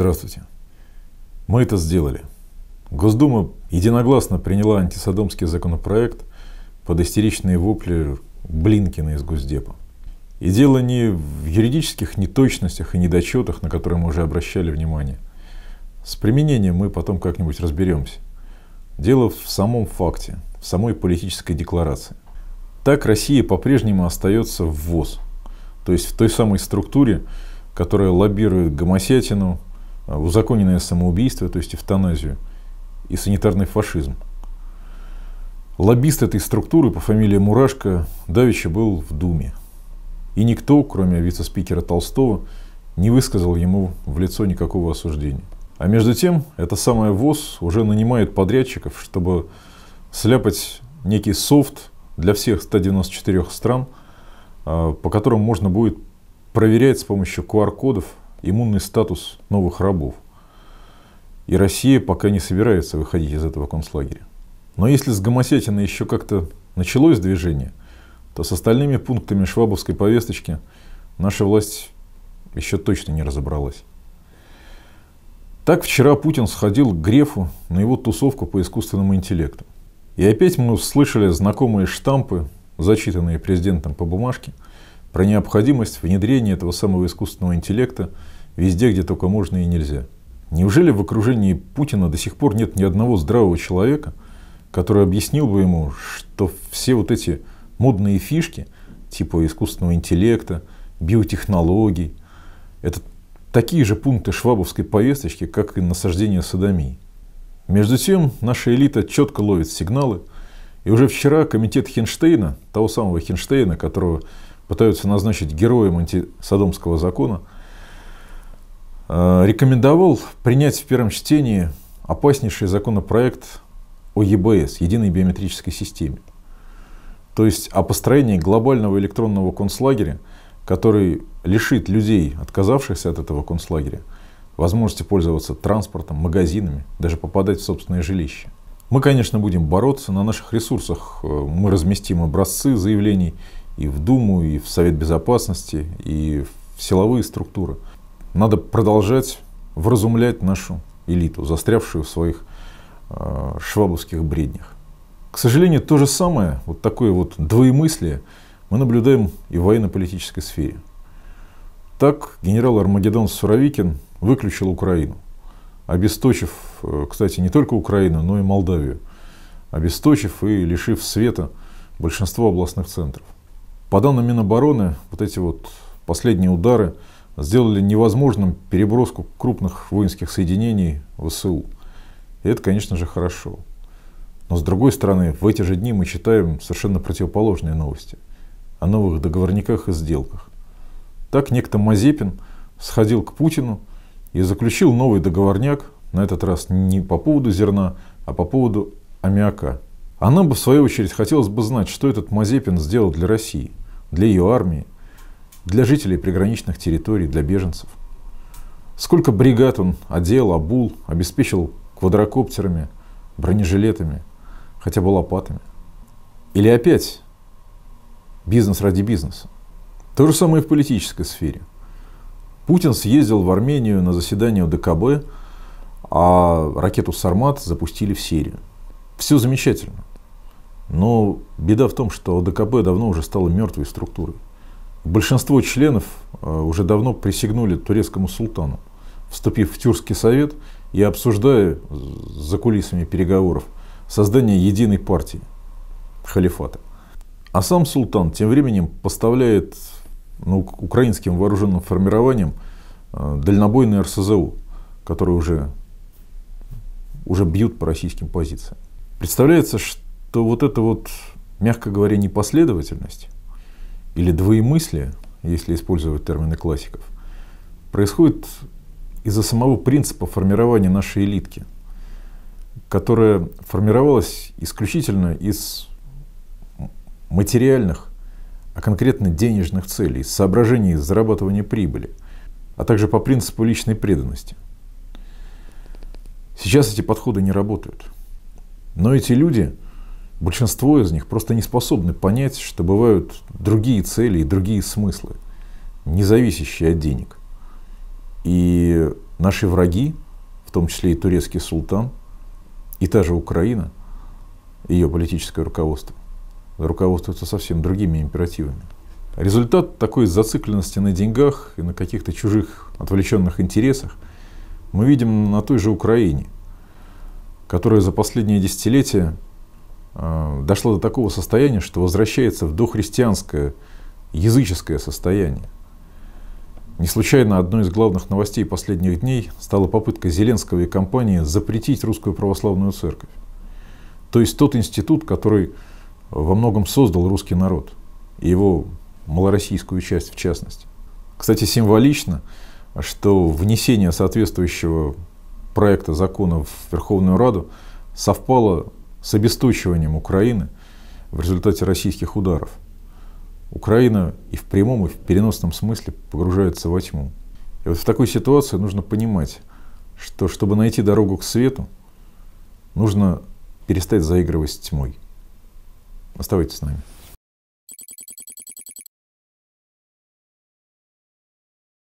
Здравствуйте. Мы это сделали. Госдума единогласно приняла антисадомский законопроект под истеричные вопли Блинкина из Госдепа. И дело не в юридических неточностях и недочетах, на которые мы уже обращали внимание. С применением мы потом как-нибудь разберемся. Дело в самом факте, в самой политической декларации. Так Россия по-прежнему остается в ВОЗ, то есть в той самой структуре, которая лоббирует гомосятину, а, узаконенное самоубийство, то есть эвтаназию, и санитарный фашизм. Лоббист этой структуры по фамилии Мурашко давеча был в Думе. И никто, кроме вице-спикера Толстого, не высказал ему в лицо никакого осуждения. А между тем, эта самая ВОЗ уже нанимает подрядчиков, чтобы сляпать некий софт для всех 194 стран, а, по которым можно будет проверять с помощью QR-кодов иммунный статус новых рабов. И Россия пока не собирается выходить из этого концлагеря. Но если с Гомосятиной еще как-то началось движение, то с остальными пунктами швабовской повесточки наша власть еще точно не разобралась. Так вчера Путин сходил к Грефу на его тусовку по искусственному интеллекту. И опять мы услышали знакомые штампы, зачитанные президентом по бумажке – про необходимость внедрения этого самого искусственного интеллекта везде, где только можно и нельзя. Неужели в окружении Путина до сих пор нет ни одного здравого человека, который объяснил бы ему, что все вот эти модные фишки, типа искусственного интеллекта, биотехнологий, это такие же пункты швабовской повесточки, как и насаждение садомии. Между тем, наша элита четко ловит сигналы, и уже вчера комитет Хинштейна, того самого Хинштейна, которого пытаются назначить героем антисодомского закона, э, рекомендовал принять в первом чтении опаснейший законопроект о ЕБС, единой биометрической системе. То есть о построении глобального электронного концлагеря, который лишит людей, отказавшихся от этого концлагеря, возможности пользоваться транспортом, магазинами, даже попадать в собственное жилище. Мы, конечно, будем бороться. На наших ресурсах э, мы разместим образцы заявлений и в Думу, и в Совет Безопасности, и в силовые структуры. Надо продолжать вразумлять нашу элиту, застрявшую в своих э, швабовских бреднях. К сожалению, то же самое, вот такое вот двоемыслие мы наблюдаем и в военно-политической сфере. Так генерал Армагеддон Суровикин выключил Украину, обесточив, э, кстати, не только Украину, но и Молдавию, обесточив и лишив света большинство областных центров. По данным Минобороны, вот эти вот последние удары сделали невозможным переброску крупных воинских соединений в СУ. И это, конечно же, хорошо. Но с другой стороны, в эти же дни мы читаем совершенно противоположные новости о новых договорниках и сделках. Так некто Мазепин сходил к Путину и заключил новый договорняк, на этот раз не по поводу зерна, а по поводу аммиака. А нам бы, в свою очередь, хотелось бы знать, что этот Мазепин сделал для России – для ее армии, для жителей приграничных территорий, для беженцев. Сколько бригад он одел, обул, обеспечил квадрокоптерами, бронежилетами, хотя бы лопатами. Или опять бизнес ради бизнеса. То же самое и в политической сфере. Путин съездил в Армению на заседание ДКБ, а ракету «Сармат» запустили в Сирию. Все замечательно. Но беда в том, что ОДКБ давно уже стала мертвой структурой. Большинство членов э, уже давно присягнули турецкому султану, вступив в Тюркский совет и обсуждая за кулисами переговоров создание единой партии халифата. А сам султан тем временем поставляет ну, украинским вооруженным формированиям э, дальнобойные РСЗУ, которые уже, уже бьют по российским позициям. Представляется, что то вот эта вот, мягко говоря, непоследовательность или двоемыслие, если использовать термины классиков, происходит из-за самого принципа формирования нашей элитки, которая формировалась исключительно из материальных, а конкретно денежных целей, соображений зарабатывания прибыли, а также по принципу личной преданности. Сейчас эти подходы не работают. Но эти люди – большинство из них просто не способны понять, что бывают другие цели и другие смыслы, не зависящие от денег. И наши враги, в том числе и турецкий султан, и та же Украина, ее политическое руководство, руководствуются совсем другими императивами. Результат такой зацикленности на деньгах и на каких-то чужих отвлеченных интересах мы видим на той же Украине, которая за последние десятилетия а, дошло до такого состояния, что возвращается в дохристианское языческое состояние. Не случайно одной из главных новостей последних дней стала попытка Зеленского и компании запретить Русскую Православную Церковь. То есть тот институт, который во многом создал русский народ, и его малороссийскую часть в частности. Кстати, символично, что внесение соответствующего проекта закона в Верховную Раду совпало с обесточиванием Украины в результате российских ударов. Украина и в прямом, и в переносном смысле погружается во тьму. И вот в такой ситуации нужно понимать, что чтобы найти дорогу к свету, нужно перестать заигрывать с тьмой. Оставайтесь с нами.